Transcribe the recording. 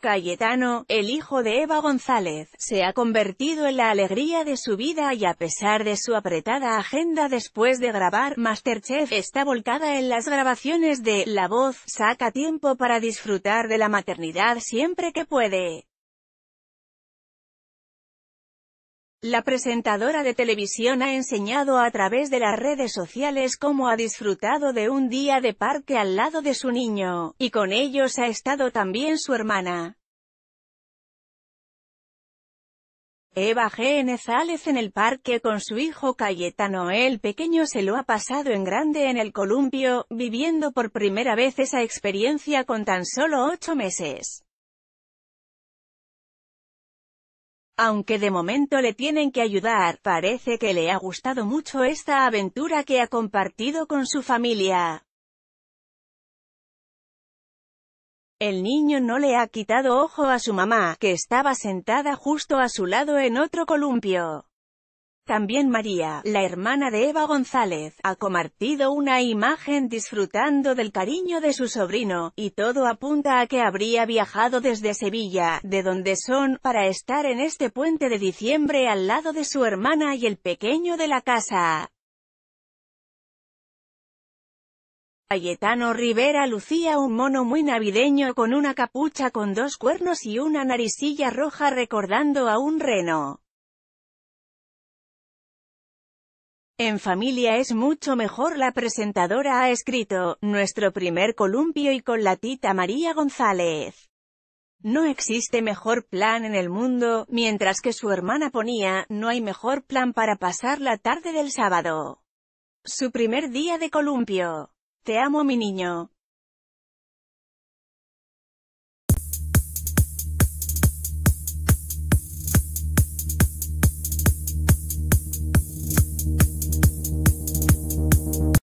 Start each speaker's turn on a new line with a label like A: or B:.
A: Cayetano, el hijo de Eva González, se ha convertido en la alegría de su vida y a pesar de su apretada agenda después de grabar Masterchef, está volcada en las grabaciones de La Voz, saca tiempo para disfrutar de la maternidad siempre que puede. La presentadora de televisión ha enseñado a través de las redes sociales cómo ha disfrutado de un día de parque al lado de su niño, y con ellos ha estado también su hermana. Eva G. en el parque con su hijo Cayetano el pequeño se lo ha pasado en grande en el columpio, viviendo por primera vez esa experiencia con tan solo ocho meses. Aunque de momento le tienen que ayudar, parece que le ha gustado mucho esta aventura que ha compartido con su familia. El niño no le ha quitado ojo a su mamá, que estaba sentada justo a su lado en otro columpio. También María, la hermana de Eva González, ha compartido una imagen disfrutando del cariño de su sobrino, y todo apunta a que habría viajado desde Sevilla, de donde son, para estar en este puente de diciembre al lado de su hermana y el pequeño de la casa. Cayetano Rivera lucía un mono muy navideño con una capucha con dos cuernos y una naricilla roja recordando a un reno. En familia es mucho mejor la presentadora ha escrito, nuestro primer columpio y con la tita María González. No existe mejor plan en el mundo, mientras que su hermana ponía, no hay mejor plan para pasar la tarde del sábado. Su primer día de columpio. Te amo mi niño.